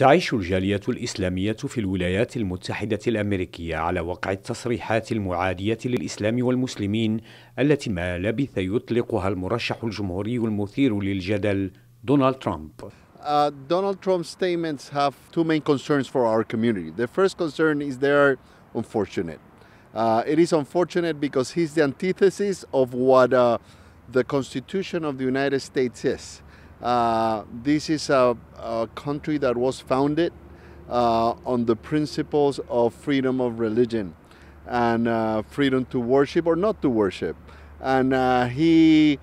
تعيش الجالية الإسلامية في الولايات المتحدة الأمريكية على وقع التصريحات المعادية للإسلام والمسلمين التي ما لبث يطلقها المرشح الجمهوري المثير للجدل دونالد ترامب. Uh, Donald Trump's statements have two main concerns for our community. The first concern is they are unfortunate. Uh, it is unfortunate because he's the antithesis of what uh, the Constitution of the United States is. Uh, this is a, a, country that was founded uh, on the principles of freedom of religion and uh, freedom to worship or not to worship. And uh, he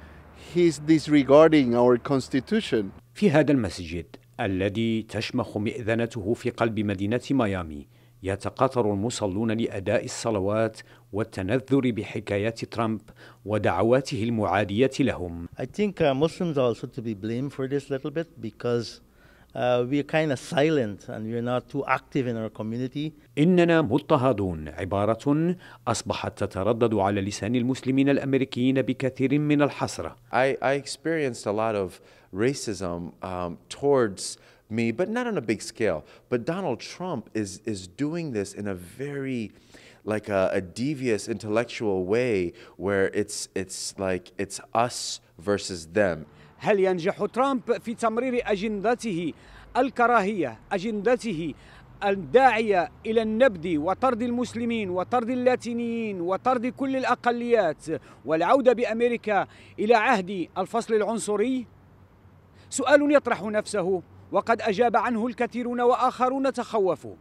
he's disregarding our constitution. في هذا المسجد الذي تشمخ مئذنته في قلب مدينة ميامي يتقاطر المصلون لاداء الصلوات والتنذر بحكايات ترامب ودعواته المعاديه لهم. I think uh, Muslims also to be blamed for this little bit because Uh, we're kind of silent and we're not too active in our community. إننا مضطهدون عبارة أصبحت تتردد على لسان المسلمين الأمريكيين بكثير من الحسرة. I, I experienced a lot of racism um, towards me, but not on a big scale. But Donald Trump is is doing this in a very like a, a devious intellectual way where it's it's like it's us versus them. هل ينجح ترامب في تمرير اجندته الكراهية، اجندته الداعية إلى النبذ وطرد المسلمين وطرد اللاتينيين وطرد كل الأقليات والعودة بأمريكا إلى عهد الفصل العنصري سؤال يطرح نفسه وقد أجاب عنه الكثيرون وآخرون تخوفوا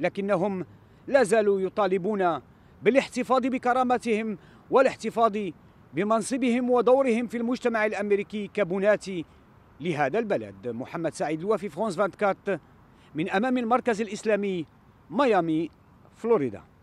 لكنهم لا زالوا يطالبون بالاحتفاظ بكرامتهم والاحتفاظ بمنصبهم ودورهم في المجتمع الأمريكي كبنات لهذا البلد محمد سعيد الوفي فرانس 24 من أمام المركز الإسلامي ميامي فلوريدا